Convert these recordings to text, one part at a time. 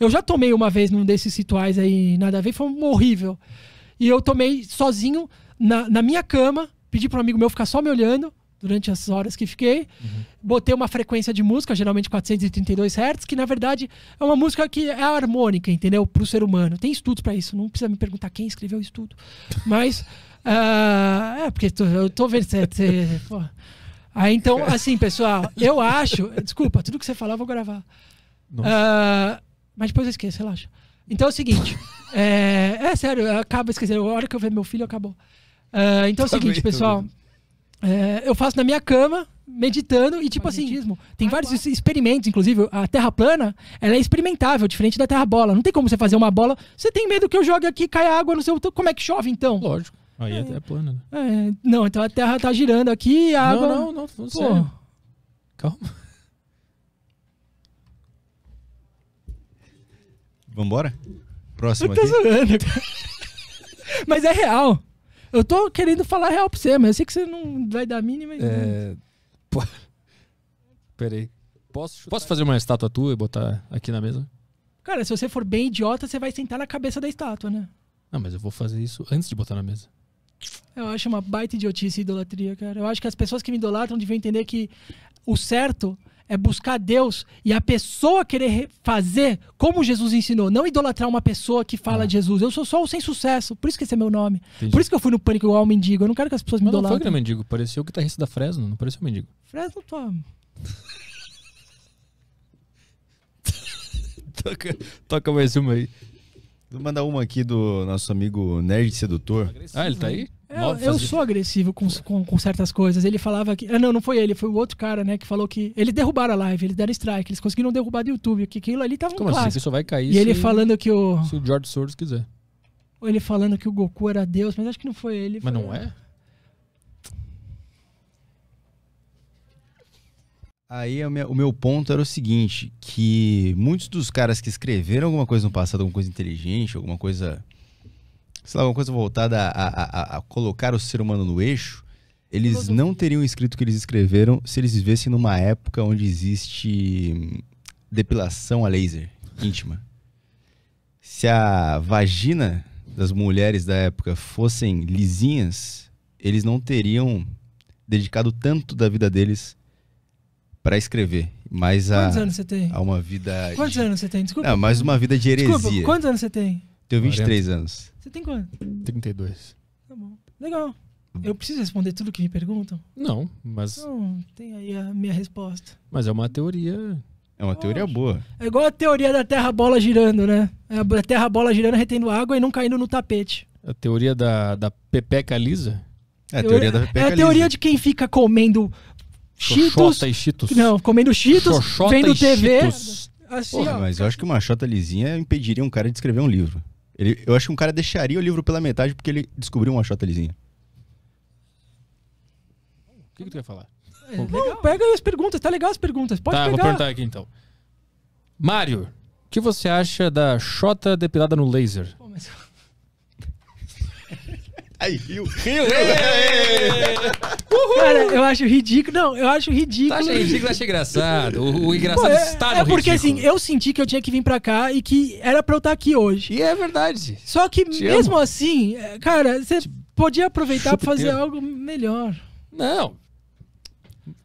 Eu já tomei uma vez num desses rituais aí, nada a ver, foi horrível. E eu tomei sozinho na, na minha cama, pedi para um amigo meu ficar só me olhando durante as horas que fiquei. Uhum. Botei uma frequência de música, geralmente 432 Hz, que na verdade é uma música que é harmônica, entendeu? Para o ser humano. Tem estudos para isso, não precisa me perguntar quem escreveu o estudo. Mas. uh, é, porque tô, eu tô vendo. Cê, cê, então, assim, pessoal, eu acho. Desculpa, tudo que você falar eu vou gravar. Uh, mas depois eu esqueço, relaxa. Então é o seguinte. é, é sério, acaba esquecendo. A hora que eu ver meu filho, acabou. Uh, então é o seguinte, pessoal. É, eu faço na minha cama, meditando e tipo assim, mesmo. Tem vários experimentos, inclusive a terra plana, ela é experimentável, diferente da terra bola. Não tem como você fazer uma bola. Você tem medo que eu jogue aqui, caia água no seu. Então como é que chove então? Lógico. Aí é, é plana, né? É, não, então a terra tá girando aqui, a água. Não, não, não, não Sério. Calma. Vambora? Próximo aqui. Zoando. mas é real. Eu tô querendo falar real pra você, mas eu sei que você não vai dar mínima. É... Pô... Peraí. Posso, Posso fazer uma estátua tua e botar aqui na mesa? Cara, se você for bem idiota, você vai sentar na cabeça da estátua, né? Não, mas eu vou fazer isso antes de botar na mesa. Eu acho uma baita idiotice e idolatria, cara. Eu acho que as pessoas que me idolatram deviam entender que o certo é buscar Deus e a pessoa querer fazer como Jesus ensinou. Não idolatrar uma pessoa que fala ah. de Jesus. Eu sou só o sem sucesso, por isso que esse é meu nome. Entendi. Por isso que eu fui no Pânico igual ao mendigo. Eu não quero que as pessoas Mas me idolatrem. Não foi o mendigo, parecia o que guitarrista da Fresno, não parecia o mendigo. Fresno, tô... toca, toca mais uma aí. Vou mandar uma aqui do nosso amigo Nerd Sedutor. Ah, ele tá aí? Eu, eu sou agressivo com, com, com, certas coisas. Ele falava que. Ah, não, não foi ele, foi o outro cara, né? Que falou que. Eles derrubaram a live, eles deram strike, eles conseguiram derrubar do YouTube, que aquilo ali tava um Como assim? clássico. Assim? Isso vai cair e ele falando que o. Se o George Soros quiser. Ou ele falando que o Goku era Deus, mas acho que não foi ele. Mas foi... não é? Aí o meu, o meu ponto era o seguinte: que muitos dos caras que escreveram alguma coisa no passado, alguma coisa inteligente, alguma coisa sei lá, alguma coisa voltada a, a, a colocar o ser humano no eixo, eles Tudo. não teriam escrito o que eles escreveram se eles vivessem numa época onde existe hum, depilação a laser íntima. se a vagina das mulheres da época fossem lisinhas, eles não teriam dedicado tanto da vida deles para escrever, mas a, a uma vida. Quantos de... anos você tem? Desculpa. Não, mais uma vida de heresia. Desculpa, quantos anos você tem? Tenho 23 40. anos. Você tem quanto? 32. Tá bom. Legal. Eu preciso responder tudo que me perguntam? Não, mas. Não, tem aí a minha resposta. Mas é uma teoria. É uma teoria boa. É igual a teoria da terra-bola girando, né? É a terra-bola girando, retendo água e não caindo no tapete. A teoria da, da pepeca lisa? É a teoria da pepeca lisa. É a teoria de quem fica comendo Xoxota e cheetos. Não, comendo cheetos, Xoxota vendo TV. Cheetos. Assim, Porra, mas eu acho que uma chota lisinha impediria um cara de escrever um livro. Ele, eu acho que um cara deixaria o livro pela metade porque ele descobriu uma chotelizinha. O que, que tu quer falar? É, Não, pega as perguntas, tá legal as perguntas. Pode tá, pegar. vou perguntar aqui então. Mário, o que você acha da chota depilada no laser? Pô, mas... Aí, Rio. Rio! Cara, eu acho ridículo. Não, eu acho ridículo. Acha ridículo, acha engraçado. O, o engraçado Pô, é, está no É porque ridículo. assim, eu senti que eu tinha que vir pra cá e que era pra eu estar tá aqui hoje. E é verdade. Só que Te mesmo amo. assim, é, cara, você podia aproveitar pra fazer algo melhor. Não,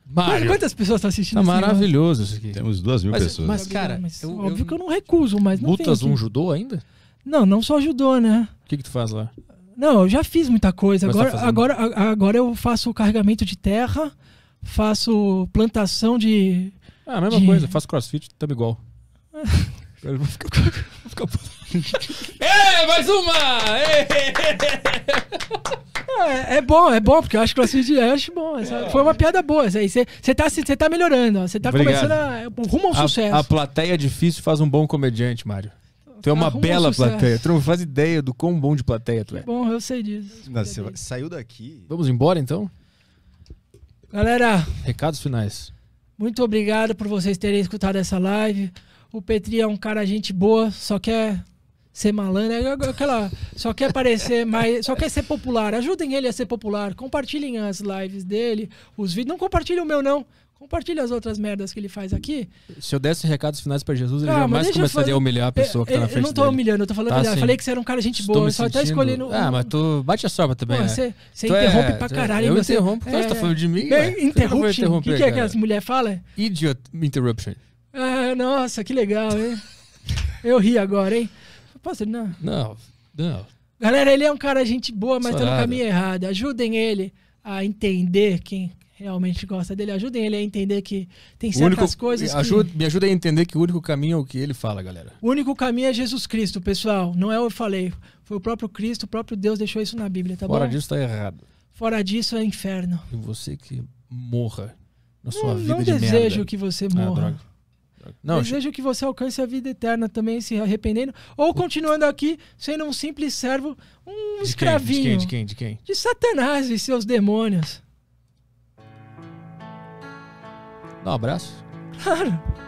Mário. Quantas pessoas estão assistindo tá isso? maravilhoso isso aqui. Temos duas mil mas, pessoas. Mas, cara, mas, eu, óbvio eu, que eu não recuso, mas não Lutas um judô ainda? Não, não só judô, né? O que, que tu faz lá? Não, eu já fiz muita coisa. Agora, tá agora, agora eu faço carregamento de terra, faço plantação de. É a mesma de... coisa, faço crossfit, tamo igual. vou ficar. é, mais uma! é, ah, é, bom, é bom, porque eu acho que crossfit eu acho bom. É. Foi uma piada boa. Você tá, tá melhorando, você tá Obrigado. começando a, rumo ao a, sucesso. A plateia é difícil faz um bom comediante, Mário. Tu é uma bela plateia. Tu não faz ideia do quão bom de plateia tu é. Bom, eu sei disso. Não, você saiu daqui. Vamos embora então? Galera. Recados finais. Muito obrigado por vocês terem escutado essa live. O Petri é um cara gente boa, só quer ser malandro, é aquela, só quer parecer mais, só quer ser popular. Ajudem ele a ser popular, compartilhem as lives dele, os vídeos. Não compartilhem o meu não, Compartilha as outras merdas que ele faz aqui. Se eu desse recados finais para Jesus, ele ah, jamais começaria a humilhar a é, pessoa que tá é, eu, tá na frente Eu não tô dele. humilhando, eu tô falando tá, Eu falei que você era um cara gente boa, eu só sentindo... até escolhendo... Ah, mas tu bate a sobra também, Pô, é. Você, você interrompe é, pra caralho. Eu você... interrompo, é, você tá falando de mim, é, Interruption, o que, que, é que as mulheres falam? Idiot interruption. Ah, nossa, que legal, hein? eu ri agora, hein? Posso... Não, não. não. Galera, ele é um cara gente boa, mas Só tá no nada. caminho errado. Ajudem ele a entender quem realmente gosta dele, ajudem ele a entender que tem certas único, coisas. Que... me ajudem a entender que o único caminho é o que ele fala, galera. O único caminho é Jesus Cristo, pessoal. Não é o eu falei. Foi o próprio Cristo, o próprio Deus deixou isso na Bíblia, tá Fora bom? Fora disso tá errado. Fora disso é inferno. E você que morra na sua não, vida não de merda. Não desejo que você ah, morra. Ah, droga. Não, Desejo que você alcance a vida eterna também, se arrependendo, ou continuando aqui sendo um simples servo, um de escravinho. Quem, de quem? De quem? De, quem? de Satanás e seus demônios. Dá um abraço. Claro.